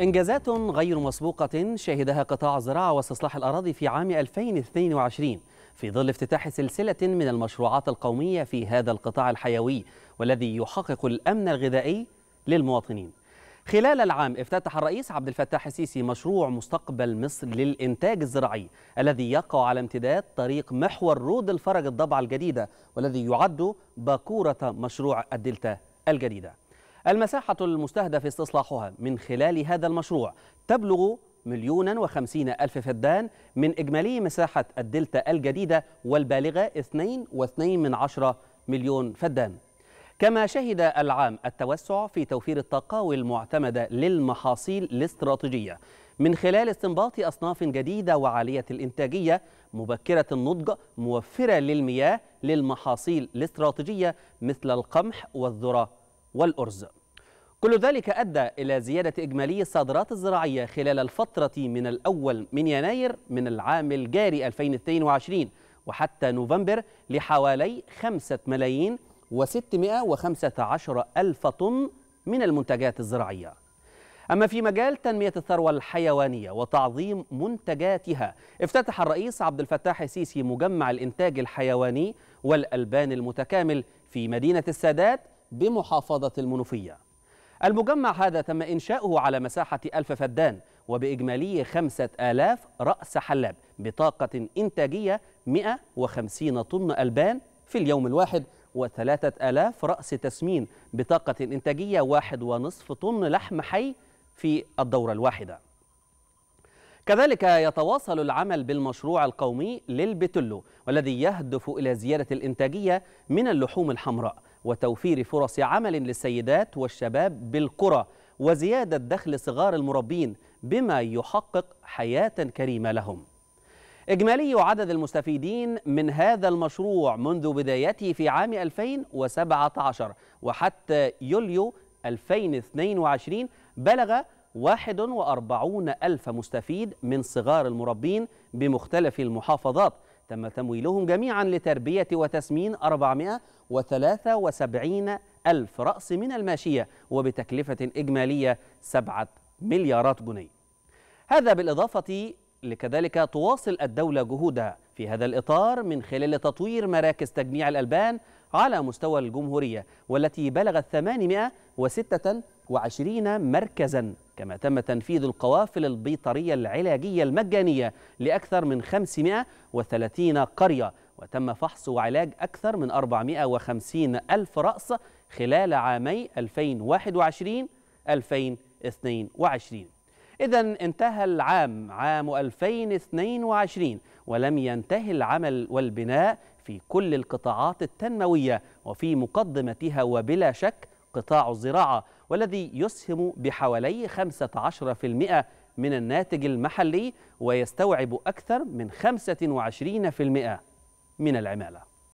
إنجازات غير مسبوقة شهدها قطاع الزراعة واستصلاح الأراضي في عام 2022 في ظل افتتاح سلسلة من المشروعات القومية في هذا القطاع الحيوي والذي يحقق الأمن الغذائي للمواطنين خلال العام افتتح الرئيس عبد الفتاح السيسي مشروع مستقبل مصر للإنتاج الزراعي الذي يقع على امتداد طريق محور رود الفرج الضبعة الجديدة والذي يعد باكورة مشروع الدلتا الجديدة المساحة المستهدف استصلاحها من خلال هذا المشروع تبلغ مليونا وخمسين ألف فدان من إجمالي مساحة الدلتا الجديدة والبالغة 2.2 من عشرة مليون فدان كما شهد العام التوسع في توفير الطاقة المعتمدة للمحاصيل الاستراتيجية من خلال استنباط أصناف جديدة وعالية الإنتاجية مبكرة النضج موفرة للمياه للمحاصيل الاستراتيجية مثل القمح والذرة والأرز كل ذلك أدى إلى زيادة إجمالي الصادرات الزراعية خلال الفترة من الأول من يناير من العام الجاري 2022 وحتى نوفمبر لحوالي 5 ملايين و615 ألف طن من المنتجات الزراعية أما في مجال تنمية الثروة الحيوانية وتعظيم منتجاتها افتتح الرئيس عبد الفتاح السيسي مجمع الإنتاج الحيواني والألبان المتكامل في مدينة السادات بمحافظة المنوفية المجمع هذا تم إنشاؤه على مساحة ألف فدان وبإجمالي خمسة آلاف رأس حلاب بطاقة إنتاجية 150 طن ألبان في اليوم الواحد وثلاثة آلاف رأس تسمين بطاقة إنتاجية واحد ونصف طن لحم حي في الدورة الواحدة كذلك يتواصل العمل بالمشروع القومي للبتلو والذي يهدف إلى زيادة الإنتاجية من اللحوم الحمراء وتوفير فرص عمل للسيدات والشباب بالقرى وزيادة دخل صغار المربين بما يحقق حياة كريمة لهم إجمالي عدد المستفيدين من هذا المشروع منذ بدايته في عام 2017 وحتى يوليو 2022 بلغ 41 ألف مستفيد من صغار المربين بمختلف المحافظات تم تمويلهم جميعا لتربية وتسمين 473 ألف رأس من الماشية وبتكلفة إجمالية 7 مليارات جنيه هذا بالإضافة لكذلك تواصل الدولة جهودها في هذا الإطار من خلال تطوير مراكز تجميع الألبان على مستوى الجمهورية والتي بلغت 806 وعشرين مركزا كما تم تنفيذ القوافل البيطرية العلاجية المجانية لأكثر من 530 قرية وتم فحص وعلاج أكثر من 450 ألف رأس خلال عامي 2021 2022 إذا انتهى العام عام 2022 ولم ينتهي العمل والبناء في كل القطاعات التنموية وفي مقدمتها وبلا شك قطاع الزراعة والذي يسهم بحوالي 15% من الناتج المحلي ويستوعب أكثر من 25% من العمالة